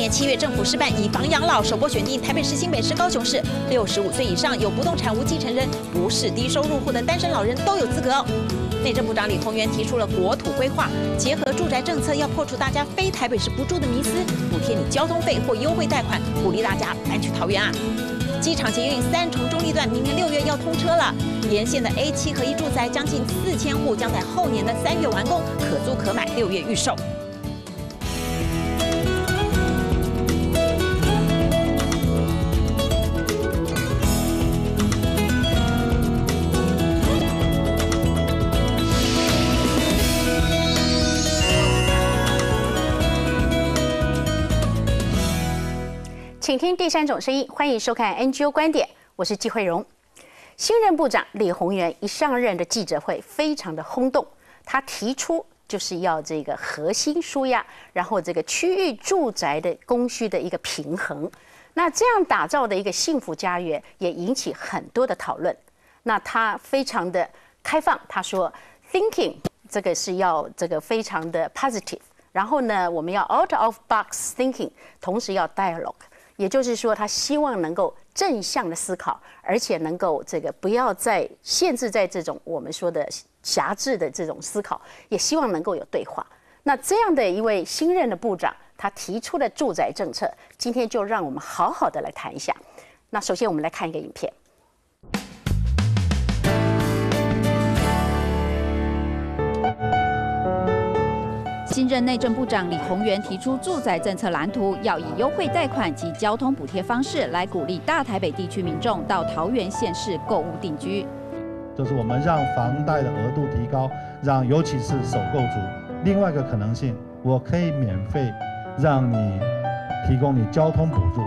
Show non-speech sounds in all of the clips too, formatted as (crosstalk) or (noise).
年七月，政府示范以房养老首波选定台北市、新北市、高雄市，六十五岁以上有不动产无继承人，不是低收入户的单身老人都有资格。内政部长李鸿源提出了国土规划，结合住宅政策，要破除大家非台北市不住的迷思，补贴你交通费或优惠贷款，鼓励大家搬去桃园啊！机场捷运三重中立段明年六月要通车了，沿线的 A 七合一住宅将近四千户将在后年的三月完工，可租可买，六月预售。请听第三种声音，欢迎收看 NGO 观点，我是季慧荣。新任部长李宏源一上任的记者会非常的轰动，他提出就是要这个核心书压，然后这个区域住宅的供需的一个平衡。那这样打造的一个幸福家园也引起很多的讨论。那他非常的开放，他说 thinking 这个是要这个非常的 positive，然后呢我们要 out of box thinking，同时要 dialog。u e 也就是说，他希望能够正向的思考，而且能够这个不要再限制在这种我们说的狭制的这种思考，也希望能够有对话。那这样的一位新任的部长，他提出的住宅政策，今天就让我们好好的来谈一下。那首先我们来看一个影片。新任内政部长李鸿源提出住宅政策蓝图，要以优惠贷款及交通补贴方式来鼓励大台北地区民众到桃园县市购物定居。就是我们让房贷的额度提高，让尤其是首购族。另外一个可能性，我可以免费让你提供你交通补助。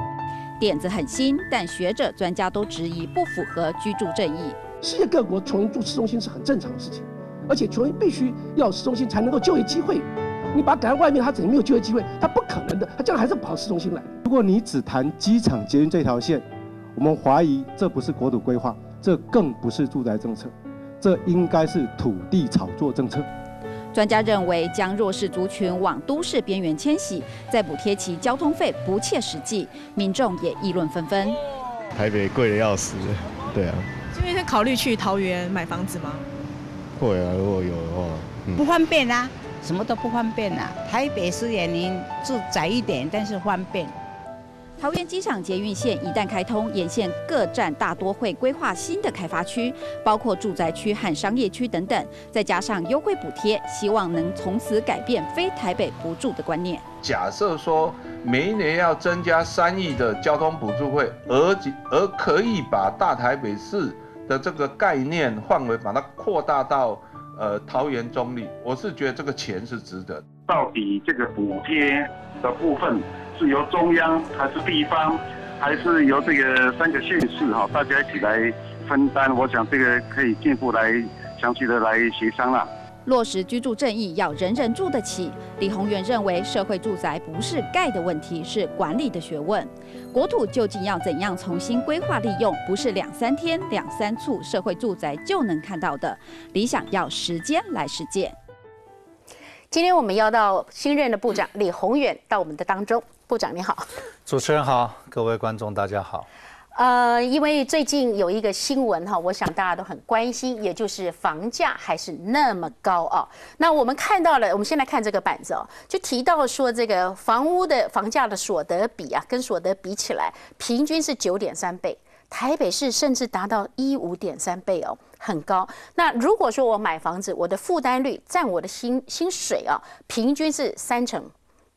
点子很新，但学者专家都质疑不符合居住正义。世界各国从住市中心是很正常的事情，而且从必须要市中心才能够就业机会。你把赶到外面，他怎么没有就业机会？他不可能的，他将来还是跑市中心来。如果你只谈机场捷运这条线，我们怀疑这不是国土规划，这更不是住宅政策，这应该是土地炒作政策。专家认为，将弱势族群往都市边缘迁徙，再补贴其交通费不切实际，民众也议论纷纷。台北贵的要死，对啊。准备考虑去桃园买房子吗？会啊，如果有的话。不方便啊。什么都不方便啊。台北市也林住宅一点，但是方便。桃园机场捷运线一旦开通，沿线各站大多会规划新的开发区，包括住宅区和商业区等等。再加上优惠补贴，希望能从此改变“非台北不住”的观念。假设说，每一年要增加三亿的交通补助费，而而可以把大台北市的这个概念范围，把它扩大到。呃，桃园中立，我是觉得这个钱是值得。到底这个补贴的部分是由中央还是地方，还是由这个三个县市哈，大家一起来分担？我想这个可以进一步来详细的来协商了。落实居住正义，要人人住得起。李宏源认为，社会住宅不是盖的问题，是管理的学问。国土究竟要怎样重新规划利用，不是两三天、两三处社会住宅就能看到的，理想要时间来实践。今天我们要到新任的部长李宏远到我们的当中，部长你好，主持人好，各位观众大家好。呃，因为最近有一个新闻哈，我想大家都很关心，也就是房价还是那么高啊。那我们看到了，我们先来看这个板子哦，就提到说这个房屋的房价的所得比啊，跟所得比起来，平均是九点三倍，台北市甚至达到一五点三倍哦，很高。那如果说我买房子，我的负担率占我的薪薪水啊，平均是三成，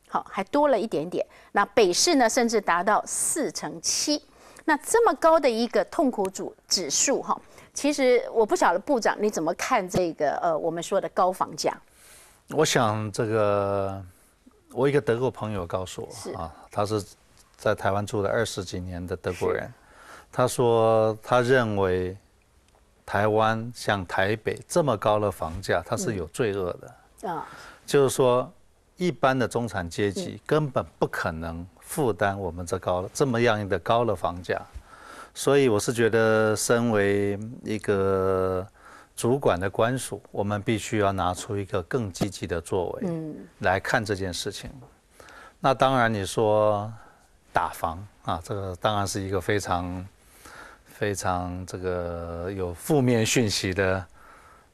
好，还多了一点点。那北市呢，甚至达到四成七。那这么高的一个痛苦指指数哈，其实我不晓得部长你怎么看这个呃，我们说的高房价。我想这个，我一个德国朋友告诉我啊，他是在台湾住了二十几年的德国人，他说他认为台湾像台北这么高的房价，它是有罪恶的啊，就是说一般的中产阶级根本不可能。负担我们这高了这么样的高的房价，所以我是觉得身为一个主管的官署，我们必须要拿出一个更积极的作为来看这件事情。那当然你说打房啊，这个当然是一个非常非常这个有负面讯息的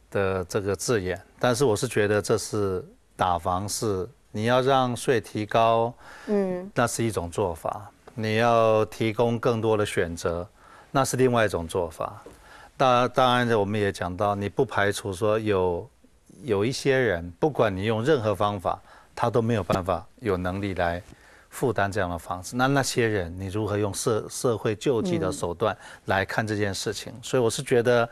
的这个字眼，但是我是觉得这是打房是。你要让税提高，嗯，那是一种做法；你要提供更多的选择，那是另外一种做法。那当然，我们也讲到，你不排除说有有一些人，不管你用任何方法，他都没有办法有能力来。负担这样的房子，那那些人，你如何用社社会救济的手段来看这件事情？所以我是觉得，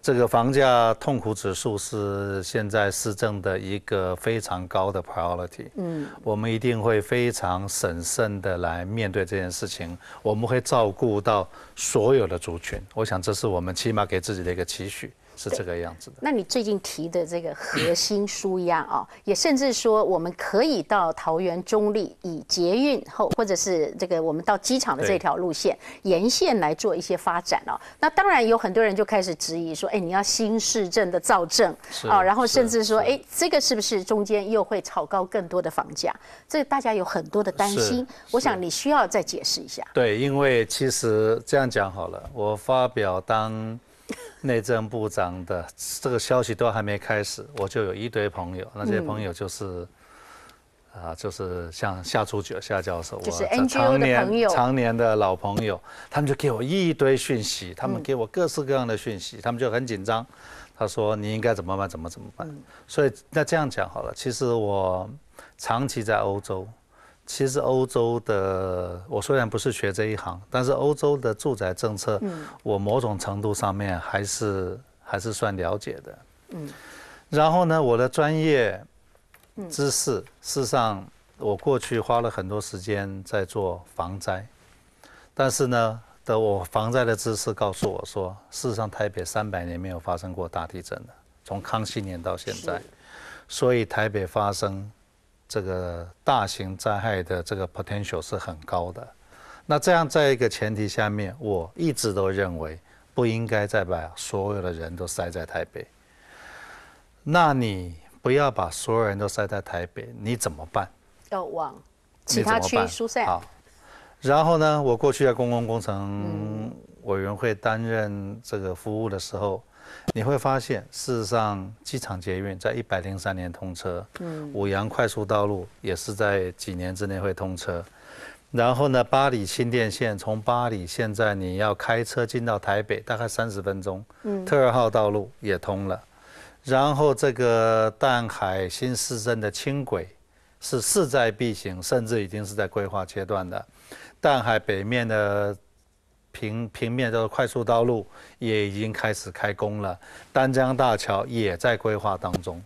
这个房价痛苦指数是现在市政的一个非常高的 priority。嗯，我们一定会非常审慎的来面对这件事情，我们会照顾到所有的族群。我想这是我们起码给自己的一个期许。是这个样子的。那你最近提的这个核心疏压啊，也甚至说我们可以到桃园中立以捷运后，或者是这个我们到机场的这条路线沿线来做一些发展哦。那当然有很多人就开始质疑说，哎，你要新市镇的造镇啊，然后甚至说，哎，这个是不是中间又会炒高更多的房价？这大家有很多的担心。我想你需要再解释一下。对，因为其实这样讲好了，我发表当。内政部长的这个消息都还没开始，我就有一堆朋友，那些朋友就是，啊，就是像夏初九夏教授，我是 N 常年的老朋友，他们就给我一堆讯息，他们给我各式各样的讯息，他们就很紧张，他说你应该怎么办，怎么怎么办？所以那这样讲好了，其实我长期在欧洲。其实欧洲的，我虽然不是学这一行，但是欧洲的住宅政策，我某种程度上面还是还是算了解的。嗯，然后呢，我的专业知识，事实上我过去花了很多时间在做防灾，但是呢，的我防灾的知识告诉我说，事实上台北三百年没有发生过大地震了，从康熙年到现在，所以台北发生。这个大型灾害的这个 potential 是很高的，那这样在一个前提下面，我一直都认为不应该再把所有的人都塞在台北。那你不要把所有人都塞在台北，你怎么办？要往其他区疏散。好，然后呢？我过去在公共工程委员会担任这个服务的时候。你会发现，事实上，机场捷运在一百零三年通车，五羊快速道路也是在几年之内会通车。然后呢，巴黎新电线从巴黎现在你要开车进到台北，大概三十分钟。嗯，特二号道路也通了。然后这个淡海新市镇的轻轨是势在必行，甚至已经是在规划阶段的。淡海北面的。平平面叫做快速道路也已经开始开工了，丹江大桥也在规划当中。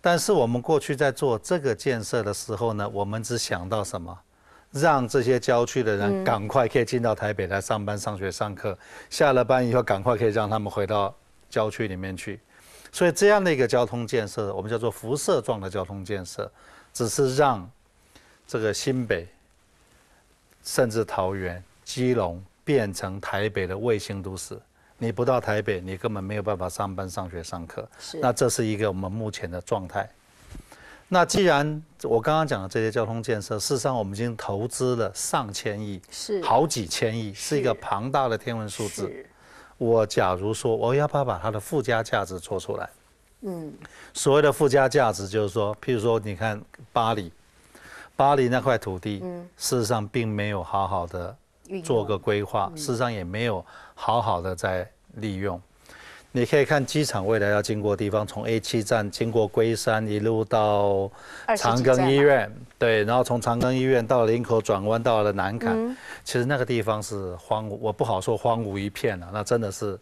但是我们过去在做这个建设的时候呢，我们只想到什么？让这些郊区的人赶快可以进到台北来上班、上学、上课，下了班以后赶快可以让他们回到郊区里面去。所以这样的一个交通建设，我们叫做辐射状的交通建设，只是让这个新北，甚至桃园、基隆。变成台北的卫星都市，你不到台北，你根本没有办法上班、上学、上课。那这是一个我们目前的状态。那既然我刚刚讲的这些交通建设，事实上我们已经投资了上千亿，是，好几千亿，是一个庞大的天文数字。我假如说，我要不要把它的附加价值做出来？嗯。所谓的附加价值，就是说，譬如说，你看巴黎，巴黎那块土地，嗯，事实上并没有好好的。做个规划，事实上也没有好好的在利用。你可以看机场未来要经过的地方，从 A 七站经过龟山一路到长庚医院，对，然后从长庚医院到林口转弯到了南港，其实那个地方是荒，我不好说荒芜一片了，那真的是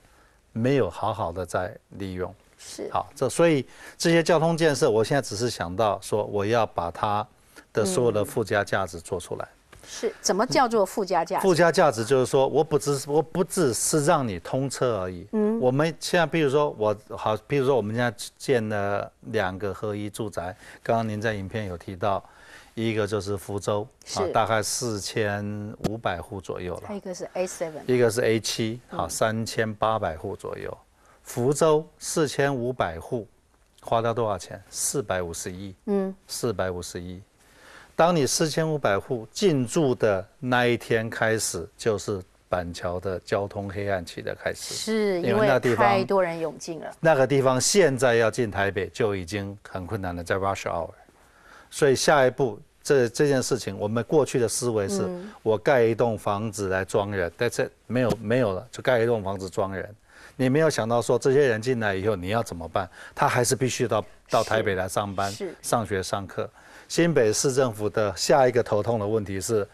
没有好好的在利用。是，好，这所以这些交通建设，我现在只是想到说，我要把它的所有的附加价值做出来。是怎么叫做附加价值？附加价值就是说，我不只是我不只是让你通车而已。嗯，我们现在比如说我好，比如说我们现在建了两个合一住宅。刚刚您在影片有提到，一个就是福州，啊，大概四千五百户左右了。一个是 a seven，一个是 A 七，好三千八百户左右。福州四千五百户，花掉多少钱？四百五十亿。嗯，四百五十亿。当你四千五百户进驻的那一天开始，就是板桥的交通黑暗期的开始，是因为那地方太多人涌进了。那个地方现在要进台北就已经很困难了，在 rush hour，所以下一步这这件事情，我们过去的思维是我盖一栋房子来装人，但是没有没有了，就盖一栋房子装人。你没有想到说这些人进来以后你要怎么办？他还是必须到到台北来上班、上学、上课。新北市政府的下一个头痛的问题是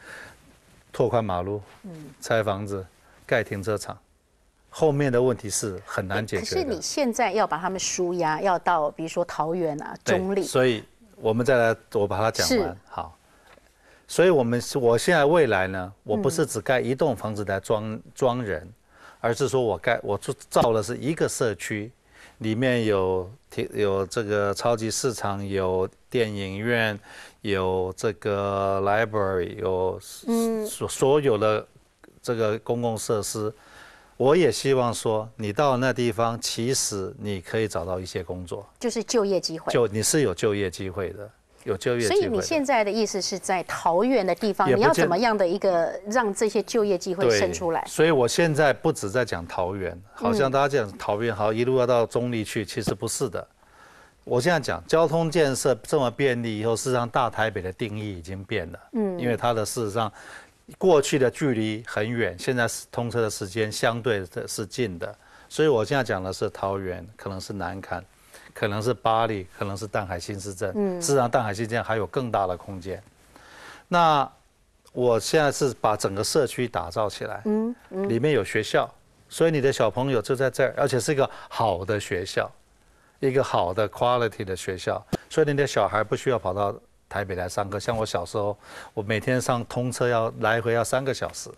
拓宽马路、嗯，拆房子、盖停车场。后面的问题是很难解决。可是你现在要把他们舒压，要到比如说桃园啊、中立。所以，我们再来，我把它讲完。好，所以我们我现在未来呢，我不是只盖一栋房子来装装人。而是说，我盖我造了是一个社区，里面有有这个超级市场，有电影院，有这个 library，有嗯所所有的这个公共设施。我也希望说，你到那地方，其实你可以找到一些工作，就是就业机会。就你是有就业机会的。有就业，所以你现在的意思是在桃园的地方，你要怎么样的一个让这些就业机会生出来？所以，我现在不止在讲桃园，好像大家讲桃园，好一路要到中立去，其实不是的。我现在讲交通建设这么便利，以后事实上大台北的定义已经变了，嗯，因为它的事实上过去的距离很远，现在是通车的时间相对的是近的，所以我现在讲的是桃园，可能是南崁。可能是巴黎，可能是淡海新市镇。嗯，实上，淡海新市镇还有更大的空间。那我现在是把整个社区打造起来，嗯，里面有学校，所以你的小朋友就在这儿，而且是一个好的学校，一个好的 quality 的学校，所以你的小孩不需要跑到台北来上课。像我小时候，我每天上通车要来回要三个小时，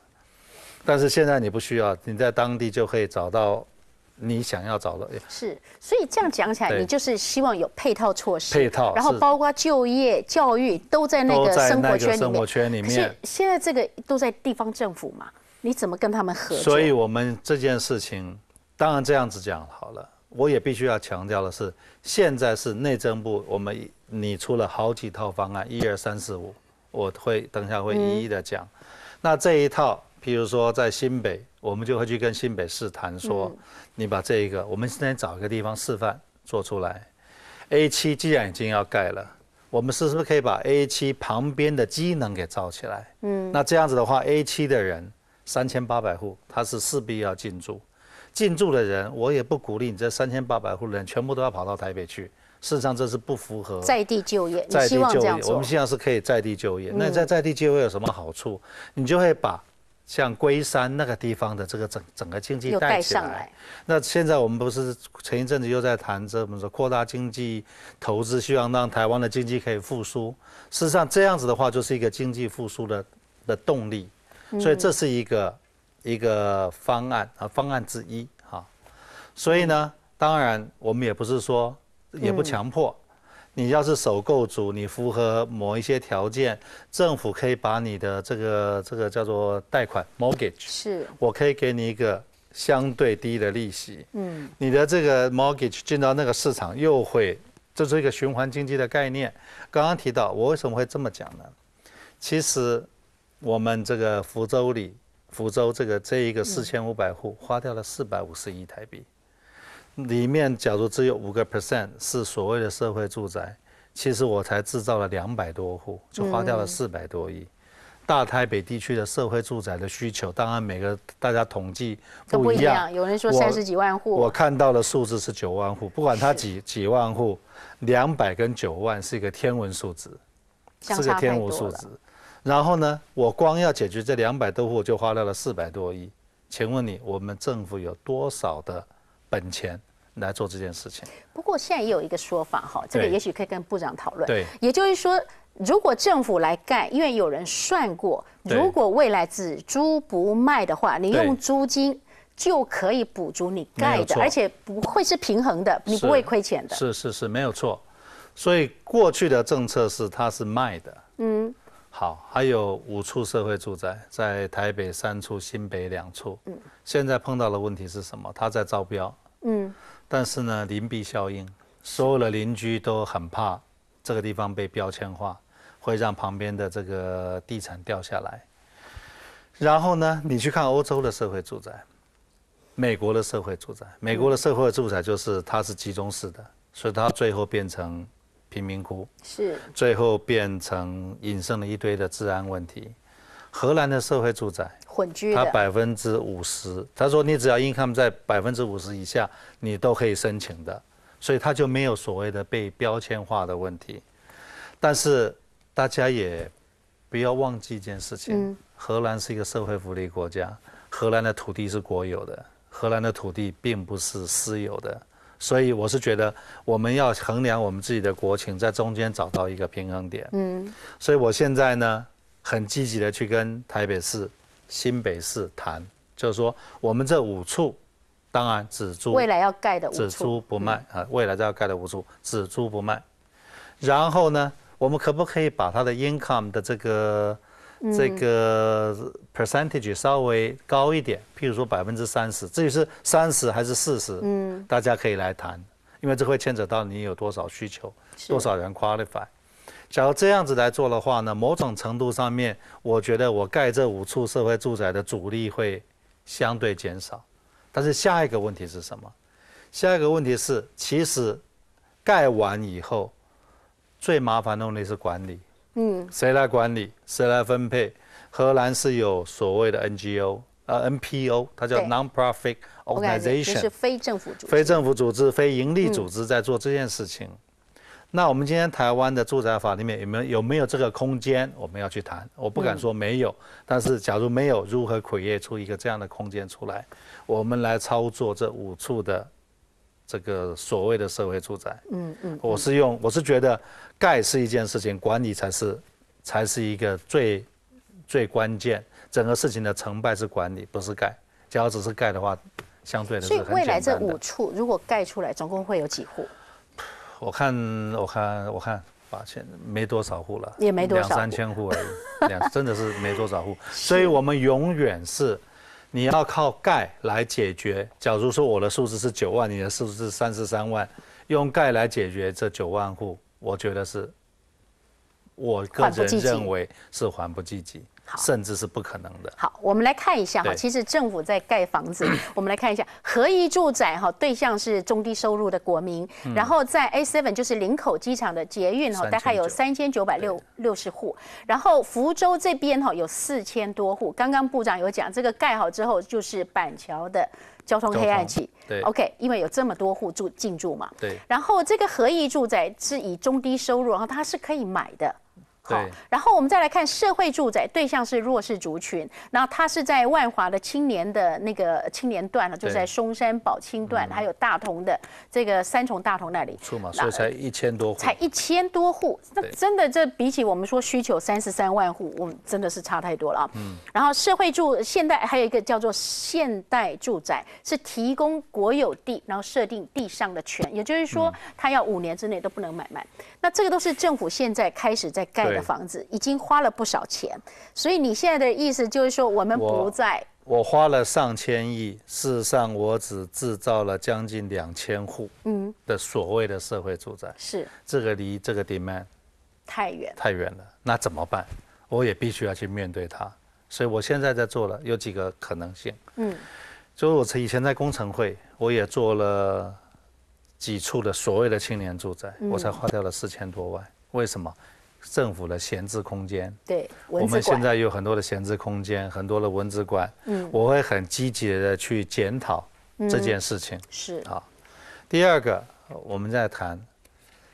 但是现在你不需要，你在当地就可以找到。你想要找的，是，所以这样讲起来，你就是希望有配套措施，配套，然后包括就业、教育都在那个生活圈里面。现在这个都在地方政府嘛，你怎么跟他们合？所以我们这件事情，当然这样子讲好了。我也必须要强调的是，现在是内政部，我们你出了好几套方案，一二三四五，我会等下会一一的讲。那这一套，譬如说在新北。我们就会去跟新北市谈说，你把这一个，我们在找一个地方示范做出来。A 七既然已经要盖了，我们是是不是可以把 A 七旁边的机能给造起来？嗯，那这样子的话，A 七的人三千八百户，他是势必要进驻。进驻的人，我也不鼓励你这三千八百户人全部都要跑到台北去。事实上，这是不符合在地就业。在地就业，我们现在是可以在地就业。那在在地就业有什么好处？你就会把。像龟山那个地方的这个整整个经济带起来，那现在我们不是前一阵子又在谈这么说扩大经济投资，希望让台湾的经济可以复苏。事实上，这样子的话就是一个经济复苏的的动力，所以这是一个一个方案啊方案之一哈。所以呢，当然我们也不是说也不强迫。你要是首购组，你符合某一些条件，政府可以把你的这个这个叫做贷款 mortgage，是我可以给你一个相对低的利息。嗯，你的这个 mortgage 进到那个市场又会，这是一个循环经济的概念。刚刚提到，我为什么会这么讲呢？其实，我们这个福州里，福州这个这一个四千五百户，花掉了四百五十亿台币。里面假如只有五个 percent 是所谓的社会住宅，其实我才制造了两百多户，就花掉了四百多亿。大台北地区的社会住宅的需求，当然每个大家统计都不一样，有人说三十几万户，我看到的数字是九万户。不管他几几万户，两百跟九万是一个天文数字，是个天文数字。然后呢，我光要解决这两百多户就花掉了四百多亿，请问你，我们政府有多少的本钱？来做这件事情。不过现在也有一个说法哈，这个也许可以跟部长讨论。对，也就是说，如果政府来盖，因为有人算过，如果未来只租不卖的话，你用租金就可以补足你盖的，而且不会是平衡的，你不会亏钱的。是是是，没有错。所以过去的政策是它是卖的。嗯，好，还有五处社会住宅，在台北三处，新北两处。嗯，现在碰到的问题是什么？它在招标。嗯。但是呢，邻避效应，所有的邻居都很怕这个地方被标签化，会让旁边的这个地产掉下来。然后呢，你去看欧洲的社会住宅，美国的社会住宅，美国的社会住宅就是它是集中式的，所以它最后变成贫民窟，是最后变成引申了一堆的治安问题。荷兰的社会住宅混居，它百分之五十。他说，你只要 income 在百分之五十以下，你都可以申请的，所以他就没有所谓的被标签化的问题。但是大家也不要忘记一件事情：，荷兰是一个社会福利国家，荷兰的土地是国有的，荷兰的土地并不是私有的。所以我是觉得，我们要衡量我们自己的国情，在中间找到一个平衡点。嗯，所以我现在呢。很积极的去跟台北市、新北市谈，就是说我们这五处，当然只租，未来要盖的五处不卖啊，未来要盖的五处只租不卖。然后呢，我们可不可以把它的 income 的这个这个 percentage 稍微高一点？譬如说百分之三十，至于是三十还是四十，嗯，大家可以来谈，因为这会牵扯到你有多少需求，多少人 q u a l i f y 假如这样子来做的话呢，某种程度上面，我觉得我盖这五处社会住宅的阻力会相对减少。但是下一个问题是什么？下一个问题是，其实盖完以后，最麻烦的问题是管理。嗯。谁来管理？谁来分配？荷兰是有所谓的 NGO 啊，NPO，它叫 non-profit organization，是非政府组织、非政府组织、非盈利组织在做这件事情。那我们今天台湾的住宅法里面有没有有没有这个空间？我们要去谈，我不敢说没有，但是假如没有，如何规划出一个这样的空间出来？我们来操作这五处的这个所谓的社会住宅。嗯嗯，我是用我是觉得盖是一件事情，管理才是才是一个最最关键整个事情的成败是管理，不是盖。假如只是盖的话，相对的。所以未来这五处如果盖出来，总共会有几户？我看，我看，我看，八千没多少户了，也没多少，两三千户而已，两 (laughs) 真的是没多少户，所以我们永远是你要靠钙来解决。假如说我的数字是九万，你的数字是三十三万，用钙来解决这九万户，我觉得是，我个人认为是还不积极。甚至是不可能的。好，我们来看一下哈，其实政府在盖房子，(clears throat) 我们来看一下合宜住宅哈，对象是中低收入的国民，然后在 A Seven 就是林口机场的捷运哈，大概有三千九百六六十户，然后福州这边哈有四千多户。刚刚部长有讲，这个盖好之后就是板桥的交通黑暗期。对，OK，因为有这么多户住进驻嘛。对。然后这个合宜住宅是以中低收入，然后它是可以买的。好，然后我们再来看社会住宅，对象是弱势族群，然后它是在万华的青年的那个青年段了，就是在松山宝清段，还有大同的这个三重大同那里，所以才一千多户，才一千多户，那真的这比起我们说需求三十三万户，我们真的是差太多了啊。嗯，然后社会住现代还有一个叫做现代住宅，是提供国有地，然后设定地上的权，也就是说，它要五年之内都不能买卖，那这个都是政府现在开始在盖。房子已经花了不少钱，所以你现在的意思就是说，我们不在。我花了上千亿，事实上我只制造了将近两千户的所谓的社会住宅。是，这个离这个 demand 太远，太远了。那怎么办？我也必须要去面对它。所以我现在在做了，有几个可能性。嗯，就是我以前在工程会，我也做了几处的所谓的青年住宅，我才花掉了四千多万。为什么？政府的闲置空间，对，我们现在有很多的闲置空间，很多的文字馆，嗯，我会很积极的去检讨这件事情。是啊，第二个我们在谈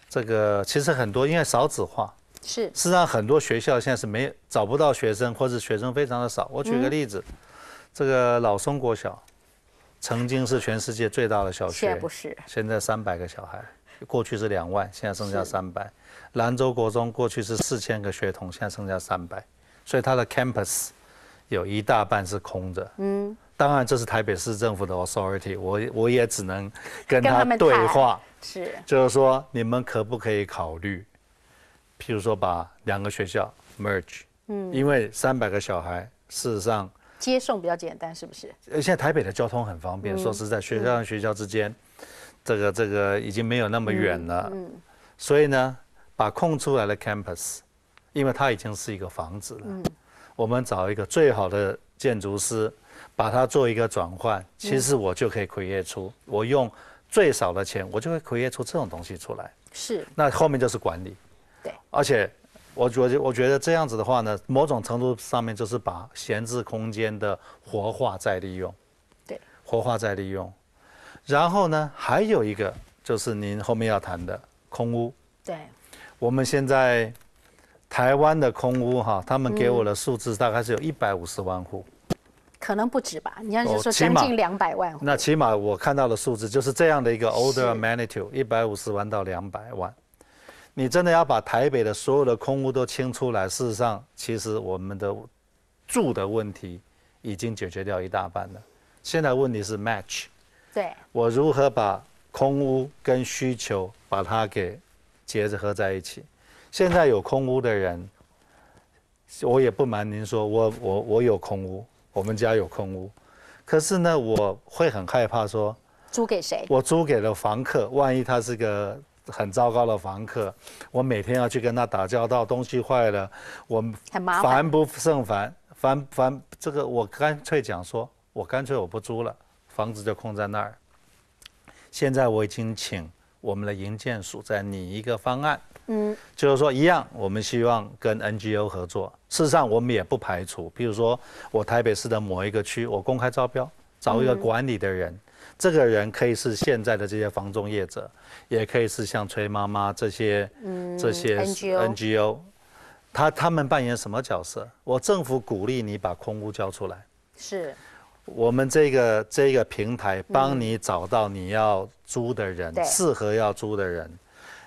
这个，其实很多因为少子化，是，实际上很多学校现在是没找不到学生，或者学生非常的少。我举个例子，这个老松国小曾经是全世界最大的小学，现在三百个小孩。过去是两万，现在剩下三百。兰州国中过去是四千个学童，现在剩下三百，所以它的 campus 有一大半是空着。嗯，当然这是台北市政府的 authority，我我也只能跟他对话，是，就是说你们可不可以考虑，譬如说把两个学校 merge，嗯，因为三百个小孩事实上接送比较简单，是不是？现在台北的交通很方便，说实在学校跟学校之间。这个这个已经没有那么远了，嗯，所以呢，把空出来的 campus，因为它已经是一个房子了，嗯，我们找一个最好的建筑师把它做一个转换，其实我就可以 t 业出，我用最少的钱，我就会 t 业出这种东西出来，是。那后面就是管理，对。而且我觉我觉得这样子的话呢，某种程度上面就是把闲置空间的活化再利用，对，活化再利用。然后呢，还有一个就是您后面要谈的空屋。对。我们现在台湾的空屋哈，他们给我的数字大概是有一百五十万户。可能不止吧？你要是说将近两百万那起码我看到的数字就是这样的一个 order magnitude，一百五十万到两百万。你真的要把台北的所有的空屋都清出来？事实上，其实我们的住的问题已经解决掉一大半了。现在问题是 match。对我如何把空屋跟需求把它给结合在一起？现在有空屋的人，我也不瞒您说，我我我有空屋，我们家有空屋，可是呢，我会很害怕说租给谁？我租给了房客，万一他是个很糟糕的房客，我每天要去跟他打交道，东西坏了，我很麻烦，烦不胜烦，烦烦这个，我干脆讲说，我干脆我不租了。房子就空在那儿。现在我已经请我们的营建署在拟一个方案，嗯，就是说一样，我们希望跟 NGO 合作。事实上，我们也不排除，比如说我台北市的某一个区，我公开招标找一个管理的人，这个人可以是现在的这些房中业者，也可以是像崔妈妈这些这些 NGO，他他们扮演什么角色？我政府鼓励你把空屋交出来。是。我们这个这个平台帮你找到你要租的人，适合要租的人，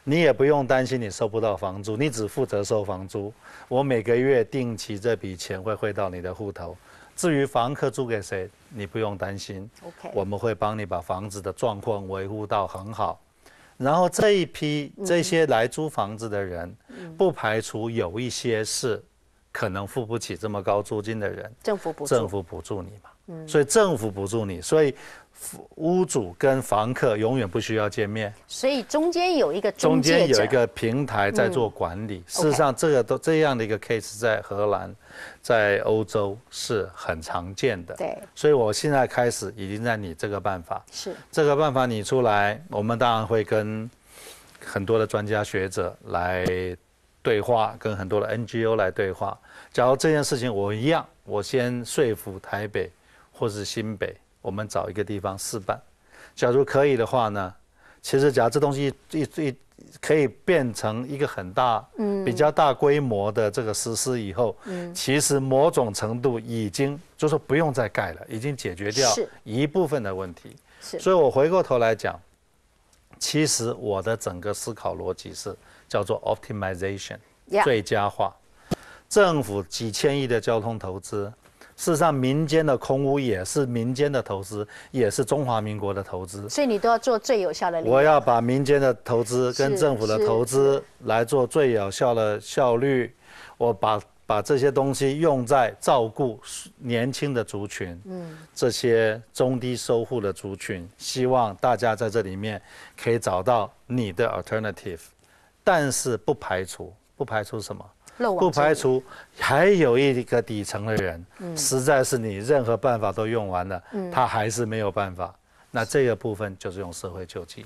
你也不用担心你收不到房租，你只负责收房租。我每个月定期这笔钱会汇到你的户头。至于房客租给谁，你不用担心。OK，我们会帮你把房子的状况维护到很好。然后这一批这些来租房子的人，不排除有一些是可能付不起这么高租金的人，政府补政府补助你嘛。所以政府补助你，所以屋主跟房客永远不需要见面，所以中间有一个中间有一个平台在做管理。事实上，这个都这样的一个 case 在荷兰，在欧洲是很常见的。对，所以我现在开始已经在拟这个办法是这个办法拟出来，我们当然会跟很多的专家学者来对话，跟很多的 NGO 来对话。假如这件事情我一样，我先说服台北。或是新北，我们找一个地方试办。假如可以的话呢，其实假如这东西一一可以变成一个很大、比较大规模的这个实施以后，其实某种程度已经就是不用再盖了，已经解决掉一部分的问题。所以我回过头来讲，其实我的整个思考逻辑是叫做 optimization，最佳化。政府几千亿的交通投资。事实上，民间的空屋也是民间的投资，也是中华民国的投资。所以你都要做最有效的。我要把民间的投资跟政府的投资来做最有效的效率。我把把这些东西用在照顾年轻的族群，嗯，这些中低收户的族群，希望大家在这里面可以找到你的 alternative，但是不排除，不排除什么？不排除还有一个底层的人，实在是你任何办法都用完了，他还是没有办法。那这个部分就是用社会救济。